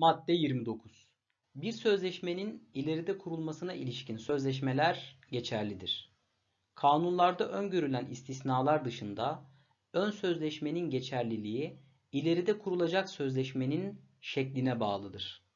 Madde 29. Bir sözleşmenin ileride kurulmasına ilişkin sözleşmeler geçerlidir. Kanunlarda öngörülen istisnalar dışında ön sözleşmenin geçerliliği ileride kurulacak sözleşmenin şekline bağlıdır.